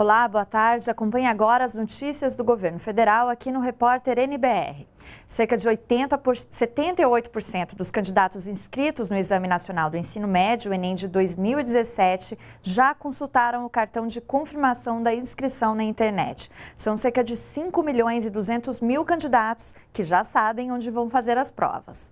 Olá, boa tarde. Acompanhe agora as notícias do governo federal aqui no repórter NBR. Cerca de 80 por 78% dos candidatos inscritos no Exame Nacional do Ensino Médio, Enem de 2017, já consultaram o cartão de confirmação da inscrição na internet. São cerca de 5 milhões e 200 mil candidatos que já sabem onde vão fazer as provas.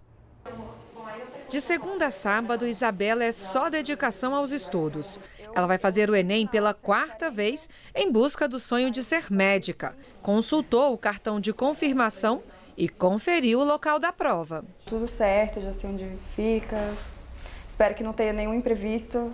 De segunda a sábado, Isabela é só dedicação aos estudos. Ela vai fazer o Enem pela quarta vez em busca do sonho de ser médica. Consultou o cartão de confirmação e conferiu o local da prova. Tudo certo, já sei onde fica. Espero que não tenha nenhum imprevisto.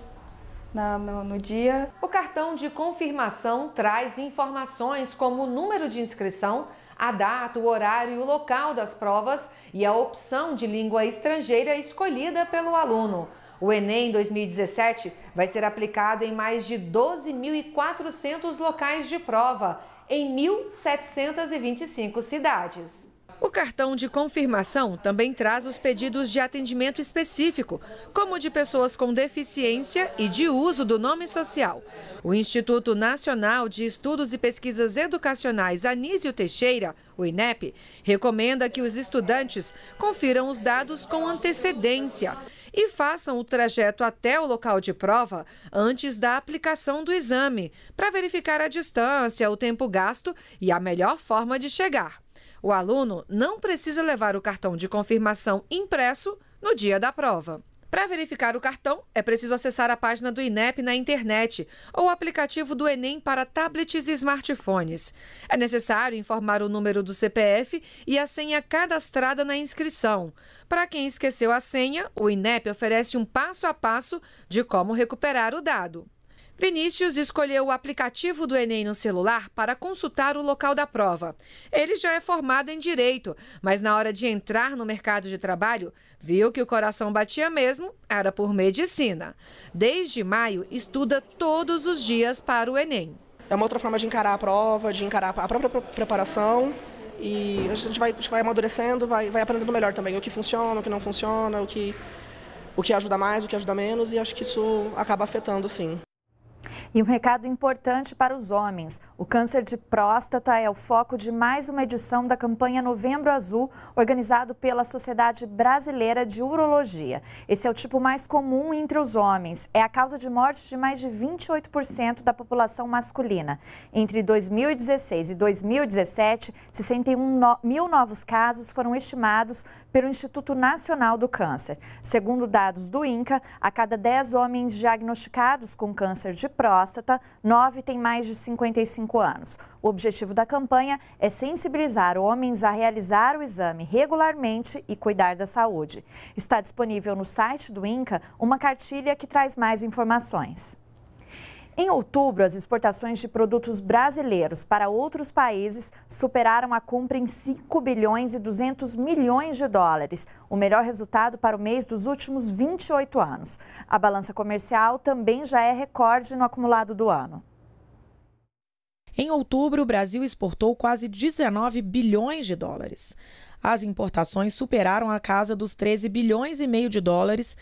Na, no, no, dia. O cartão de confirmação traz informações como o número de inscrição, a data, o horário e o local das provas e a opção de língua estrangeira escolhida pelo aluno. O Enem 2017 vai ser aplicado em mais de 12.400 locais de prova, em 1.725 cidades. O cartão de confirmação também traz os pedidos de atendimento específico, como de pessoas com deficiência e de uso do nome social. O Instituto Nacional de Estudos e Pesquisas Educacionais Anísio Teixeira, o INEP, recomenda que os estudantes confiram os dados com antecedência e façam o trajeto até o local de prova antes da aplicação do exame, para verificar a distância, o tempo gasto e a melhor forma de chegar. O aluno não precisa levar o cartão de confirmação impresso no dia da prova. Para verificar o cartão, é preciso acessar a página do INEP na internet ou o aplicativo do Enem para tablets e smartphones. É necessário informar o número do CPF e a senha cadastrada na inscrição. Para quem esqueceu a senha, o INEP oferece um passo a passo de como recuperar o dado. Vinícius escolheu o aplicativo do Enem no celular para consultar o local da prova. Ele já é formado em direito, mas na hora de entrar no mercado de trabalho, viu que o coração batia mesmo, era por medicina. Desde maio, estuda todos os dias para o Enem. É uma outra forma de encarar a prova, de encarar a própria preparação. E a gente vai, a gente vai amadurecendo, vai, vai aprendendo melhor também o que funciona, o que não funciona, o que, o que ajuda mais, o que ajuda menos, e acho que isso acaba afetando, sim. E um recado importante para os homens: o câncer de próstata é o foco de mais uma edição da campanha Novembro Azul, organizado pela Sociedade Brasileira de Urologia. Esse é o tipo mais comum entre os homens. É a causa de morte de mais de 28% da população masculina. Entre 2016 e 2017, 61 mil novos casos foram estimados pelo Instituto Nacional do Câncer. Segundo dados do INCA, a cada 10 homens diagnosticados com câncer de próstata, próstata, nove têm mais de 55 anos. O objetivo da campanha é sensibilizar homens a realizar o exame regularmente e cuidar da saúde. Está disponível no site do INCA uma cartilha que traz mais informações. Em outubro, as exportações de produtos brasileiros para outros países superaram a compra em 5 bilhões e 200 milhões de dólares, o melhor resultado para o mês dos últimos 28 anos. A balança comercial também já é recorde no acumulado do ano. Em outubro, o Brasil exportou quase 19 bilhões de dólares. As importações superaram a casa dos 13 bilhões e meio de dólares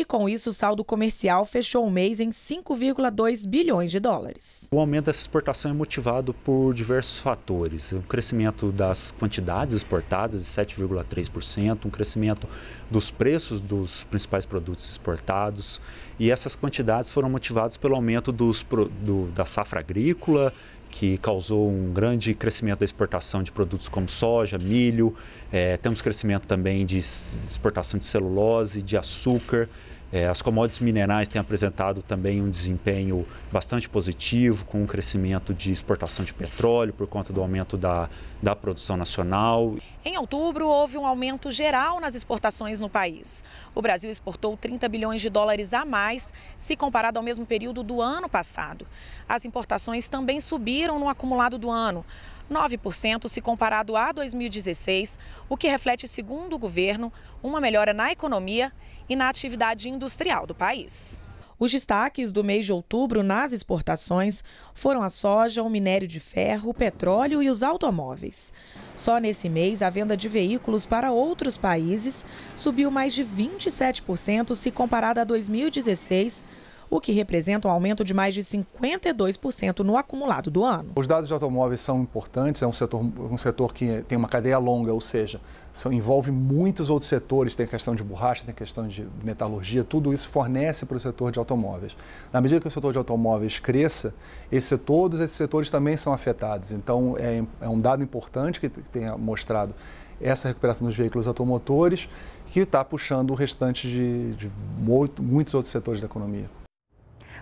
e com isso o saldo comercial fechou o mês em 5,2 bilhões de dólares. O aumento dessa exportação é motivado por diversos fatores. O crescimento das quantidades exportadas de 7,3%, um crescimento dos preços dos principais produtos exportados e essas quantidades foram motivadas pelo aumento dos, do, da safra agrícola que causou um grande crescimento da exportação de produtos como soja, milho, é, temos crescimento também de exportação de celulose, de açúcar, é, as commodities minerais têm apresentado também um desempenho bastante positivo, com um crescimento de exportação de petróleo por conta do aumento da, da produção nacional. Em outubro, houve um aumento geral nas exportações no país. O Brasil exportou 30 bilhões de dólares a mais se comparado ao mesmo período do ano passado. As importações também subiram no acumulado do ano. 9% se comparado a 2016, o que reflete, segundo o governo, uma melhora na economia e na atividade industrial do país. Os destaques do mês de outubro nas exportações foram a soja, o minério de ferro, o petróleo e os automóveis. Só nesse mês, a venda de veículos para outros países subiu mais de 27% se comparada a 2016 o que representa um aumento de mais de 52% no acumulado do ano. Os dados de automóveis são importantes, é um setor, um setor que tem uma cadeia longa, ou seja, são, envolve muitos outros setores, tem a questão de borracha, tem a questão de metalurgia, tudo isso fornece para o setor de automóveis. Na medida que o setor de automóveis cresça, esse, todos esses setores também são afetados. Então, é, é um dado importante que tenha mostrado essa recuperação dos veículos automotores, que está puxando o restante de, de muito, muitos outros setores da economia.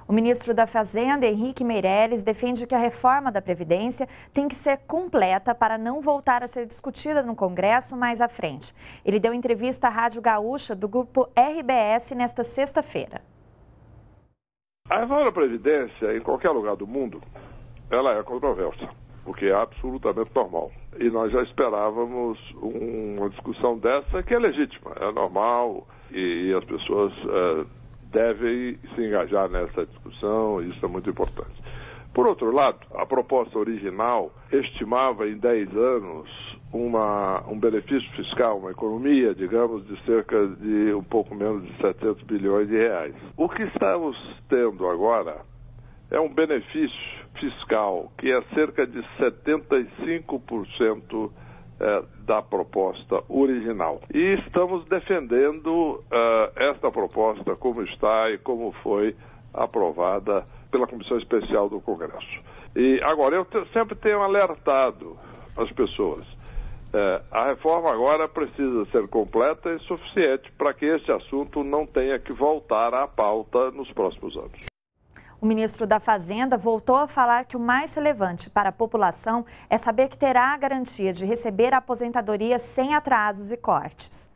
O ministro da Fazenda, Henrique Meirelles, defende que a reforma da Previdência tem que ser completa para não voltar a ser discutida no Congresso mais à frente. Ele deu entrevista à Rádio Gaúcha do grupo RBS nesta sexta-feira. A reforma da Previdência, em qualquer lugar do mundo, ela é controversa, o que é absolutamente normal. E nós já esperávamos uma discussão dessa, que é legítima, é normal, e as pessoas é, deve se engajar nessa discussão, isso é muito importante. Por outro lado, a proposta original estimava em 10 anos uma, um benefício fiscal, uma economia, digamos, de cerca de um pouco menos de 700 bilhões de reais. O que estamos tendo agora é um benefício fiscal que é cerca de 75% é, da proposta original. E estamos defendendo é, esta proposta como está e como foi aprovada pela Comissão Especial do Congresso. E agora, eu te, sempre tenho alertado as pessoas. É, a reforma agora precisa ser completa e suficiente para que este assunto não tenha que voltar à pauta nos próximos anos. O ministro da Fazenda voltou a falar que o mais relevante para a população é saber que terá a garantia de receber a aposentadoria sem atrasos e cortes.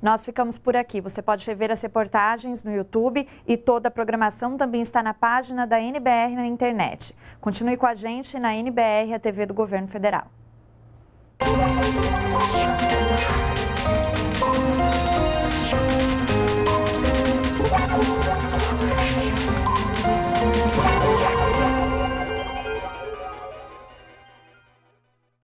Nós ficamos por aqui. Você pode rever as reportagens no YouTube e toda a programação também está na página da NBR na internet. Continue com a gente na NBR, a TV do Governo Federal. Música